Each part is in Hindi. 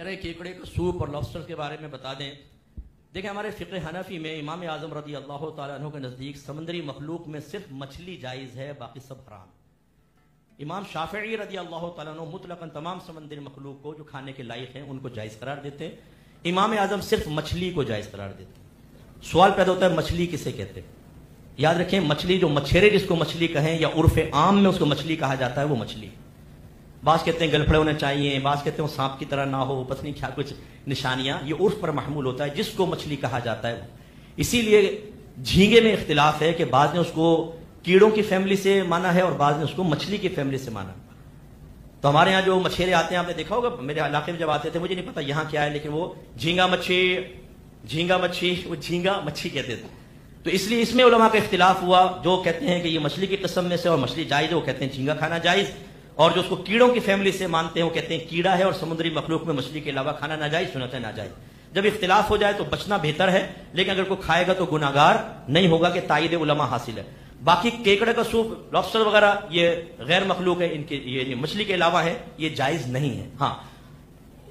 कह रहे केकड़े को सूप और लॉबस्टर के बारे में बता दें देखें हमारे फिक्र हनफी में इमाम आज़म रदी अल्लाह तु के नज़दीक समंदरी मखलूक में सिर्फ मछली जायज़ है बाकी सब हराम इमाम शाफी रदी अल्लाह तु मुतलकन तमाम समंदरी मखलूक को जो खाने के लायक हैं उनको जायज़ करार देते हैं इमाम आज़म सिर्फ मछली को जायज़ करार देते हैं सवाल पैदा होता है मछली किसे कहते हैं याद रखें मछली जो मच्छेरे जिसको मछली कहें या उर्फ आम में उसको मछली कहा जाता है वो मछली है बास कहते हैं गलफड़े होने चाहिए बास कहते हैं सांप की तरह ना हो पता नहीं क्या कुछ निशानियां ये उर्फ पर महमूल होता है जिसको मछली कहा जाता है इसीलिए झींगे में इख्तिलाफ है कि बाज ने उसको कीड़ों की फैमिली से माना है और बाज ने उसको मछली की फैमिली से माना तो हमारे यहाँ जो मछेरे आते हैं आपने देखा होगा मेरे इलाके में जब आते थे मुझे नहीं पता यहाँ क्या है लेकिन वो झींगा मच्छी झींगा मच्छी वो झींगा मच्छी कहते थे तो इसलिए इसमें उलमा का इख्तिलाफ हुआ जो कहते हैं कि ये मछली की कसम में से और मछली जायज है वो कहते हैं झींगा खाना जायज़ और जो उसको कीड़ों की फैमिली से मानते हैं वो कहते हैं कीड़ा है और समुद्री मखलूक में मछली के अलावा खाना ना जाए सुनत है जाए जब इख्तिलाफ हो जाए तो बचना बेहतर है लेकिन अगर कोई खाएगा तो गुनागार नहीं होगा कि ताइद उलमा हासिल है बाकी केकड़े का सूप लॉबस्टर वगैरह ये गैर मखलूक है इनके ये मछली के अलावा है ये जायज नहीं है हाँ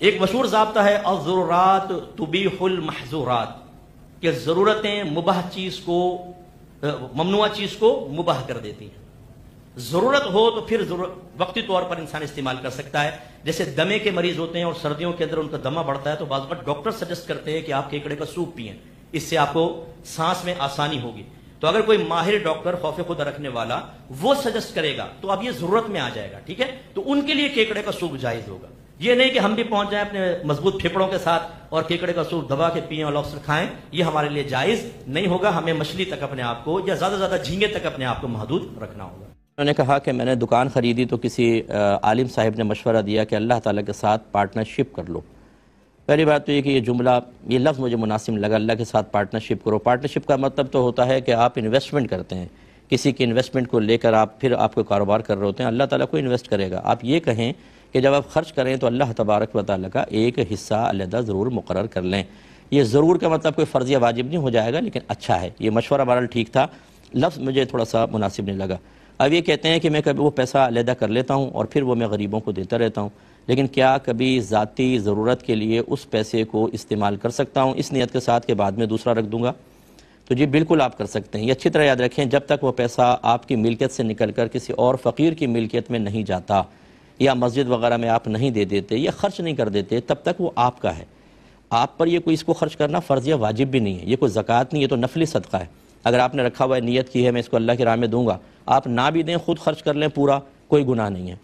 एक मशहूर जबता है अजुरात तुबीहुल महजूरात कि जरूरतें मुबाह चीज को ममनुआ चीज को मुबाह कर देती हैं जरूरत हो तो फिर वक्ती तौर पर इंसान इस्तेमाल कर सकता है जैसे दमे के मरीज होते हैं और सर्दियों के अंदर उनका दमा बढ़ता है तो बाद डॉक्टर सजेस्ट करते हैं कि आप केकड़े का सूप पिए इससे आपको सांस में आसानी होगी तो अगर कोई माहिर डॉक्टर खौफे खुदा रखने वाला वो सजेस्ट करेगा तो अब ये जरूरत में आ जाएगा ठीक है तो उनके लिए केकड़े का सूप जायज होगा ये नहीं कि हम भी पहुंच जाए अपने मजबूत फेफड़ों के साथ और केकड़े का सूप दबा के पिए और लॉक्सर खाएं ये हमारे लिए जायज नहीं होगा हमें मछली तक अपने आप को या ज्यादा ज्यादा झींगे तक अपने आप को महदूद रखना होगा उन्होंने कहा कि मैंने दुकान ख़रीदी तो किसी आलिम साहब ने मशवरा दिया कि अल्लाह ताला के साथ पार्टनरशिप कर लो पहली बात तो ये कि ये जुमला ये लफ्ज़ मुझे मुनासिब लगा अल्लाह के साथ पार्टनरशिप करो पार्टनरशिप का मतलब तो होता है कि आप इन्वेस्टमेंट करते हैं किसी की इन्वेस्टमेंट को लेकर आप फिर आपको कारोबार कर रहे होते हैं अल्लाह ताला को इन्वेस्ट करेगा आप ये कहें कि जब आप ख़र्च करें तो अल्लाह तबारक व का एक हिस्सा अलहदा ज़रूर मुकर कर लें ये ज़रूर का मतलब कोई फ़र्ज़ वाजिब नहीं हो जाएगा लेकिन अच्छा है ये मशवरा बहरहाल ठीक था लफ्ज़ मुझे थोड़ा सा मुनासिब नहीं लगा अब ये कहते हैं कि मैं कभी वो पैसा अलहदा कर लेता हूँ और फिर वो मैं गरीबों को देता रहता हूँ लेकिन क्या कभी ज़ाती ज़रूरत के लिए उस पैसे को इस्तेमाल कर सकता हूँ इस नीयत के साथ के बाद में दूसरा रख दूँगा तो जी बिल्कुल आप कर सकते हैं ये अच्छी तरह याद रखें जब तक वह पैसा आपकी मिल्कियत से निकल कर किसी और फ़कीर की मिल्कियत में नहीं जाता या मस्जिद वगैरह में आप नहीं दे देते या ख़र्च नहीं कर देते तब तक वो आपका है आप पर ये कोई इसको खर्च करना फ़र्ज या वाजिब भी नहीं है ये कोई ज़क़ात नहीं है तो नफली सदका है अगर आपने रखा हुआ है नीयत की है मैं इसको अल्लाह के राह में दूंगा आप ना भी दें खुद खर्च कर लें पूरा कोई गुनाह नहीं है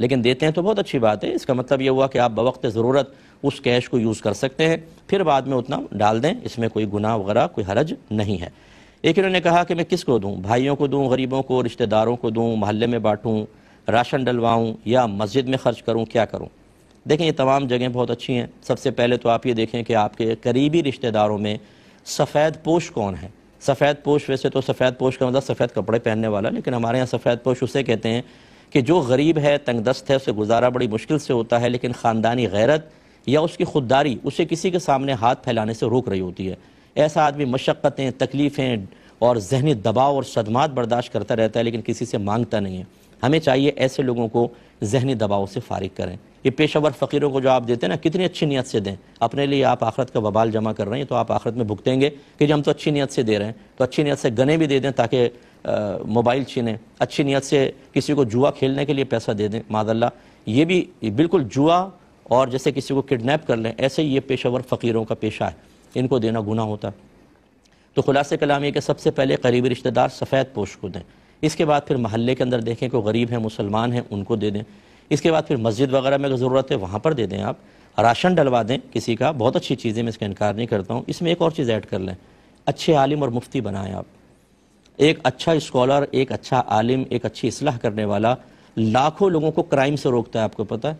लेकिन देते हैं तो बहुत अच्छी बात है इसका मतलब ये हुआ कि आप बवक्त ज़रूरत उस कैश को यूज़ कर सकते हैं फिर बाद में उतना डाल दें इसमें कोई गुनाह वगैरह कोई हरज नहीं है एक इन्होंने कहा कि मैं किसको दूं भाइयों को दूं गरीबों को रिश्तेदारों को दूं मोहल्ले में बांटूं राशन डलवाऊं या मस्जिद में ख़र्च करूं क्या करूं देखें ये तमाम जगह बहुत अच्छी हैं सबसे पहले तो आप ये देखें कि आपके करीबी रिश्तेदारों में सफ़ेद पोश कौन है सफ़ेद पोश वैसे तो सफ़ेद पोश का मतलब सफ़ेद कपड़े पहनने वाला लेकिन हमारे यहाँ सफ़ेद पोश उसे कहते हैं कि जो गरीब है तंगदस्त है उसे गुजारा बड़ी मुश्किल से होता है लेकिन ख़ानदानी गैरत या उसकी खुददारी उसे किसी के सामने हाथ फैलाने से रोक रही होती है ऐसा आदमी मशक्क़तें तकलीफ़ें और जहनी दबाव और सदमात बर्दाश्त करता रहता है लेकिन किसी से मांगता नहीं है हमें चाहिए ऐसे लोगों को जहनी दबाव से फारिग करें ये पेशावर फ़कीरों को जो आप देते हैं ना कितनी अच्छी नीयत से दें अपने लिए आप आखरत का बबाल जमा कर रहे हैं तो आप आखरत में भुगतेंगे कि जो हम तो अच्छी नीयत से दे रहे हैं तो अच्छी नीयत से गने भी दे दें ताकि मोबाइल छीने अच्छी नीयत से किसी को जुआ खेलने के लिए पैसा दे दें मादल्ला ये भी ये बिल्कुल जुआ और जैसे किसी को किडनेप कर लें ऐसे ही ये पेशावर फ़कीरों का पेशा है इनको देना गुना होता है तो खुलासे कलाम ये कि सबसे पहले करीबी रिश्तेदार सफ़ेद पोश को दें इसके बाद फिर महल्ले के अंदर देखें कोई गरीब है मुसलमान हैं उनको दे दें इसके बाद फिर मस्जिद वगैरह में अगर ज़रूरत है वहाँ पर दे दें आप राशन डलवा दें किसी का बहुत अच्छी चीज़ें मैं इसका इनकार नहीं करता हूँ इसमें एक और चीज़ ऐड कर लें अच्छे आलिम और मुफ्ती बनाएं आप एक अच्छा स्कॉलर एक अच्छा आलिम एक अच्छी असलाह करने वाला लाखों लोगों को क्राइम से रोकता है आपको पता है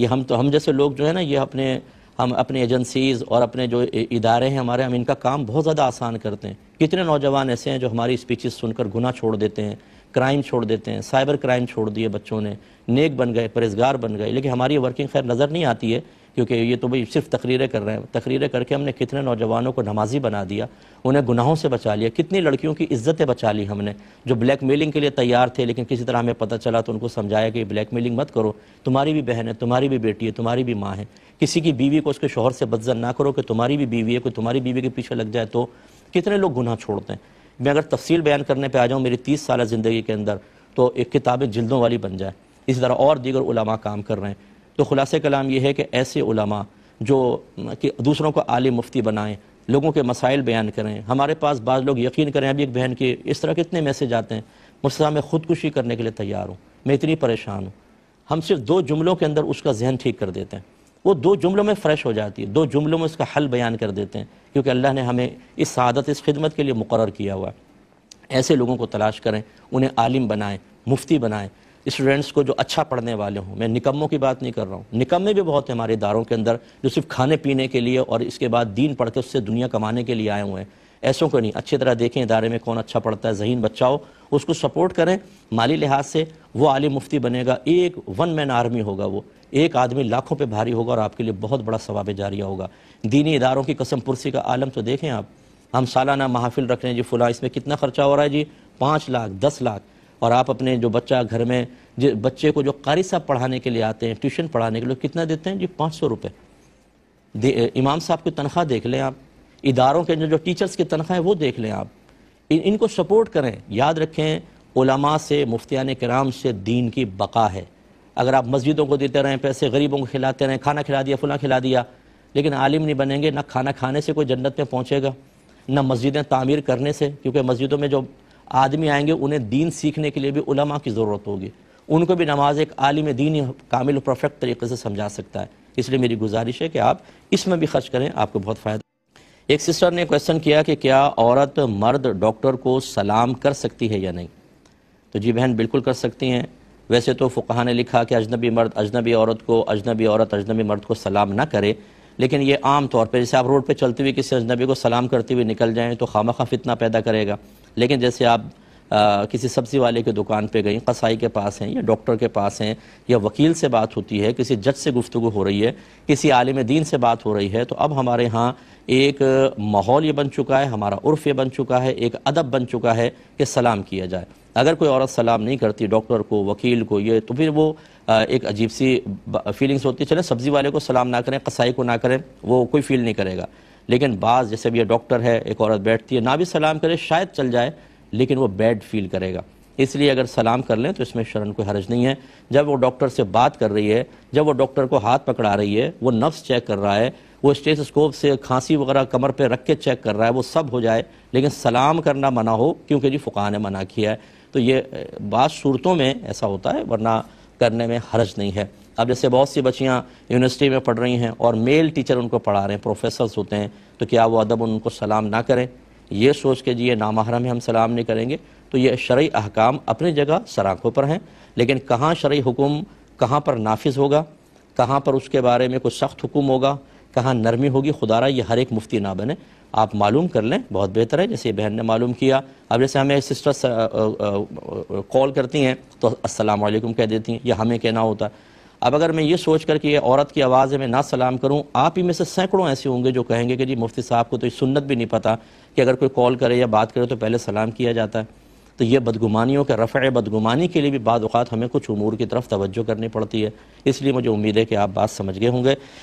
ये हम तो हम जैसे लोग जो है ना ये अपने हम अपने एजेंसीज़ और अपने जो इदारे हैं हमारे हम इनका काम बहुत ज़्यादा आसान करते हैं कितने नौजवान ऐसे हैं जो हमारी स्पीचेस सुनकर गुना छोड़ देते हैं क्राइम छोड़ देते हैं साइबर क्राइम छोड़ दिए बच्चों ने नेक बन गए परहेजगार बन गए लेकिन हमारी वर्किंग खैर नज़र नहीं आती है क्योंकि ये तो भाई सिर्फ तकरीरें कर रहे हैं तकरीरें करके हमने कितने नौजवानों को नमाजी बना दिया उन्हें गुनाहों से बचा लिया कितनी लड़कियों की इज्जतें बचा ली हमने जो ब्लैक मेलिंग के लिए तैयार थे लेकिन किसी तरह हमें पता चला तो उनको समझाया कि ब्लैक मेलिंग मत करो तुम्हारी भी बहन है तुम्हारी भी बेटी है तुम्हारी भी माँ है किसी की बीवी को उसके शोहर से बदजन ना करो कि तुम्हारी भी बीवी है कोई तुम्हारी बीवी के पीछे लग जाए तो कितने लोग गुनाह छोड़ते हैं मैं अगर तफसील बयान करने पर आ जाऊँ मेरी तीस साल ज़िंदगी के अंदर तो एक किताबें जल्दों वाली बन जाए इसी तरह और दीगर उलमा काम कर रहे हैं तो खुलासे कलाम ये है कि ऐसे उलमा जो कि दूसरों को आलिम मुफ्ती बनाएं लोगों के मसाइल बयान करें हमारे पास बाज़ लोग यकीन करें अभी एक बहन के इस तरह कितने मैसेज आते हैं मुझसे मैं ख़ुदकुशी करने के लिए तैयार हूँ मैं इतनी परेशान हूँ हम सिर्फ दो जुमलों के अंदर उसका जहन ठीक कर देते हैं वो दो जुमलों में फ़्रेश हो जाती है दो जुमलों में उसका हल बयान कर देते हैं क्योंकि अल्लाह ने हमें इस सदत इस खिदमत के लिए मुकर किया हुआ ऐसे लोगों को तलाश करें उन्हें आलिम बनाएं मुफ्ती बनाएं स्टूडेंट्स को जो अच्छा पढ़ने वाले हों मैं निकम्मों की बात नहीं कर रहा हूँ निकम्मे भी बहुत हैं हमारे इदारों के अंदर जो सिर्फ खाने पीने के लिए और इसके बाद दीन पढ़ के उससे दुनिया कमाने के लिए आए हुए हैं ऐसों को नहीं अच्छी तरह देखें इदारे में कौन अच्छा पढ़ता है जहीन बच्चा हो उसको सपोर्ट करें माली लिहाज से वो आलिम मुफ्ती बनेगा एक वन मैन आर्मी होगा वो एक आदमी लाखों पे भारी होगा और आपके लिए बहुत बड़ा सवाब जारिया होगा दीनी इदारों की कसम पुरसी का आलम तो देखें आप हम सालाना महाफिल रख रहे हैं जी फुला इसमें कितना खर्चा हो रहा है जी पाँच लाख दस लाख और आप अपने जो बच्चा घर में जो बच्चे को जो कारी साहब पढ़ाने के लिए आते हैं ट्यूशन पढ़ाने के लिए कितना देते हैं जी पाँच सौ रुपये इमाम साहब की तनख्वाह देख लें आप इदारों के अंदर जो टीचर्स की तनख्वाहें वो देख लें आप इन इनको सपोर्ट करें याद रखें उलमा से मुफ्तियान कराम से दीन की बका है अगर आप मस्जिदों को देते रहें पैसे गरीबों को खिलाते रहें खाना खिला दिया फुला खिला दिया लेकिन आलिम नहीं बनेंगे ना खाना खाने से कोई जन्नत में पहुँचेगा ना मस्जिदें तामीर करने से क्योंकि मस्जिदों में जो आदमी आएंगे उन्हें दीन सीखने के लिए भी उलमा की ज़रूरत होगी उनको भी नमाज एक आलिम दीन कामिल परफेक्ट तरीके से समझा सकता है इसलिए मेरी गुजारिश है कि आप इसमें भी खर्च करें आपको बहुत फ़ायदा एक सिस्टर ने क्वेश्चन किया कि क्या औरत मर्द डॉक्टर को सलाम कर सकती है या नहीं तो जी बहन बिल्कुल कर सकती हैं वैसे तो फ़ुकहा ने लिखा कि अजनबी मर्द अजनबी औरत को अजनबी औरत अजनबी मर्द को सलाम ना करे लेकिन ये आम तौर पर जैसे आप रोड पर चलते हुए किसी अजनबी को सलाम करते हुए निकल जाएँ तो खामा खा फितना पैदा करेगा लेकिन जैसे आप आ, किसी सब्ज़ी वाले की दुकान पे गई कसाई के पास हैं या डॉक्टर के पास हैं या वकील से बात होती है किसी जज से गुफ्तु हो रही है किसी आलिम दीन से बात हो रही है तो अब हमारे यहाँ एक माहौल ये बन चुका है हमारा उर्फ ये बन चुका है एक अदब बन चुका है कि सलाम किया जाए अगर कोई औरत सलाम नहीं करती डॉक्टर को वकील को ये तो फिर वो एक अजीब सी फीलिंग्स होती है चले सब्ज़ी वाले को सलाम ना करें कसाई को ना करें वो कोई फील नहीं करेगा लेकिन बाज़ जैसे भी ये डॉक्टर है एक औरत बैठती है ना भी सलाम करे शायद चल जाए लेकिन वो बैड फील करेगा इसलिए अगर सलाम कर लें तो इसमें शरण कोई हर्ज नहीं है जब वो डॉक्टर से बात कर रही है जब वो डॉक्टर को हाथ पकड़ा रही है वो नफ्स चेक कर रहा है वो स्टेथोस्कोप से खांसी वगैरह कमर पे रख के चेक कर रहा है वो सब हो जाए लेकिन सलाम करना मना हो क्योंकि जी फ़ुका ने मना किया है तो ये बात सूरतों में ऐसा होता है वरना करने में हर्ज नहीं है अब जैसे बहुत सी बच्चियाँ यूनिवर्सिटी में पढ़ रही हैं और मेल टीचर उनको पढ़ा रहे हैं प्रोफेसर होते हैं तो क्या वो अदब उनको सलाम ना करें ये सोच के जी ये नामहरम है हम सलाम नहीं करेंगे तो ये शर्य अहकाम अपनी जगह सराखों पर हैं लेकिन कहाँ शर्य हुकुम कहाँ पर नाफिज होगा कहाँ पर उसके बारे में कोई सख्त हुकुम होगा कहाँ नरमी होगी खुदा ये हर एक मुफ्ती ना बने आप मालूम कर लें बहुत बेहतर है जैसे बहन ने मालूम किया अब जैसे हमें सिस्टर कॉल करती हैं तो असलकम कह देती हैं यह हमें कहना होता है अब अगर मैं ये सोच कर कि ये औरत की आवाज़ है मैं ना सलाम करूँ आप ही में से सैकड़ों ऐसे होंगे जो कहेंगे कि जी मुफ्ती साहब को तो ये सुन्नत भी नहीं पता कि अगर कोई कॉल करे या बात करे तो पहले सलाम किया जाता है तो ये बदगुमानियों के रफ़ बदगुमानी के लिए भी बाद अवत हमें कुछ अमूर की तरफ तवज्जो करनी पड़ती है इसलिए मुझे उम्मीद है कि आप बात समझ गए होंगे